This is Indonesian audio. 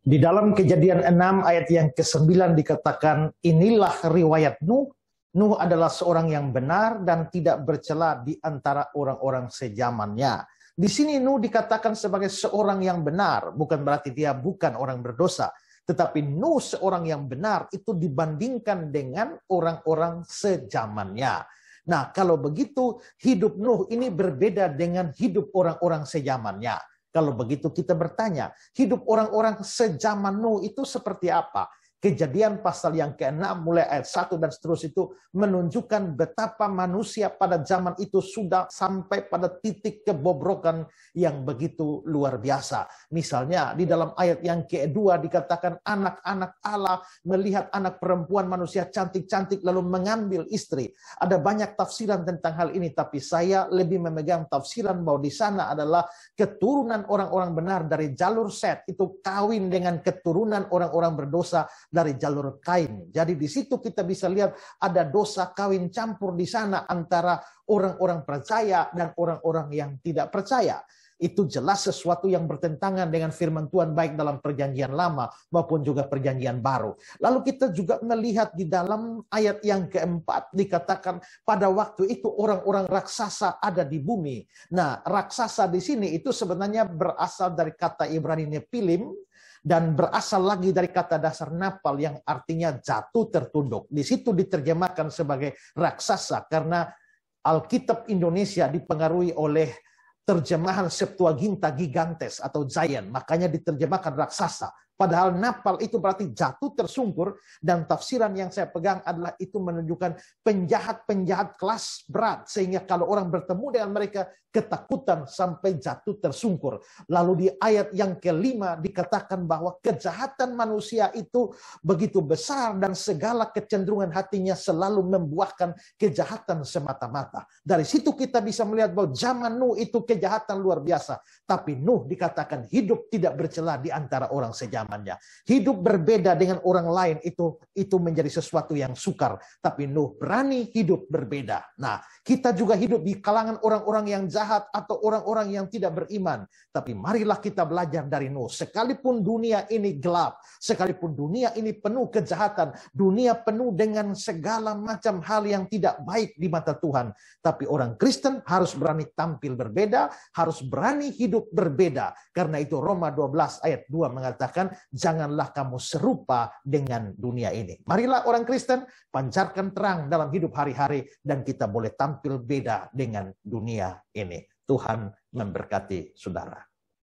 Di dalam kejadian 6 ayat yang ke-9 dikatakan, inilah riwayat Nuh. Nuh adalah seorang yang benar dan tidak bercela di antara orang-orang sejamannya. Di sini Nuh dikatakan sebagai seorang yang benar, bukan berarti dia bukan orang berdosa. Tetapi Nuh seorang yang benar itu dibandingkan dengan orang-orang sejamannya. Nah, kalau begitu hidup Nuh ini berbeda dengan hidup orang-orang sejamannya. Kalau begitu kita bertanya, hidup orang-orang sejaman Nuh itu seperti apa? Kejadian pasal yang ke-6 mulai ayat 1 dan seterusnya itu menunjukkan betapa manusia pada zaman itu sudah sampai pada titik kebobrokan yang begitu luar biasa. Misalnya di dalam ayat yang ke-2 dikatakan anak-anak Allah melihat anak perempuan manusia cantik-cantik lalu mengambil istri. Ada banyak tafsiran tentang hal ini tapi saya lebih memegang tafsiran bahwa di sana adalah keturunan orang-orang benar dari jalur set itu kawin dengan keturunan orang-orang berdosa dari jalur Kain. Jadi di situ kita bisa lihat ada dosa kawin campur di sana antara orang-orang percaya dan orang-orang yang tidak percaya itu jelas sesuatu yang bertentangan dengan firman Tuhan baik dalam perjanjian lama maupun juga perjanjian baru. Lalu kita juga melihat di dalam ayat yang keempat dikatakan pada waktu itu orang-orang raksasa ada di bumi. Nah, raksasa di sini itu sebenarnya berasal dari kata Ibrani Nepilim dan berasal lagi dari kata dasar napal yang artinya jatuh tertunduk. Di situ diterjemahkan sebagai raksasa karena Alkitab Indonesia dipengaruhi oleh terjemahan Septuaginta gigantes atau giant, makanya diterjemahkan raksasa. Padahal napal itu berarti jatuh tersungkur dan tafsiran yang saya pegang adalah itu menunjukkan penjahat-penjahat kelas berat sehingga kalau orang bertemu dengan mereka ketakutan sampai jatuh tersungkur. Lalu di ayat yang kelima dikatakan bahwa kejahatan manusia itu begitu besar dan segala kecenderungan hatinya selalu membuahkan kejahatan semata-mata. Dari situ kita bisa melihat bahwa zaman Nuh itu kejahatan luar biasa, tapi Nuh dikatakan hidup tidak bercela di antara orang sejam. Hidup berbeda dengan orang lain itu itu menjadi sesuatu yang sukar, tapi Nuh berani hidup berbeda. Nah, kita juga hidup di kalangan orang-orang yang jahat atau orang-orang yang tidak beriman, tapi marilah kita belajar dari Nuh. Sekalipun dunia ini gelap, sekalipun dunia ini penuh kejahatan, dunia penuh dengan segala macam hal yang tidak baik di mata Tuhan, tapi orang Kristen harus berani tampil berbeda, harus berani hidup berbeda. Karena itu Roma 12 ayat 2 mengatakan janganlah kamu serupa dengan dunia ini. Marilah orang Kristen pancarkan terang dalam hidup hari-hari dan kita boleh tampil beda dengan dunia ini. Tuhan memberkati saudara.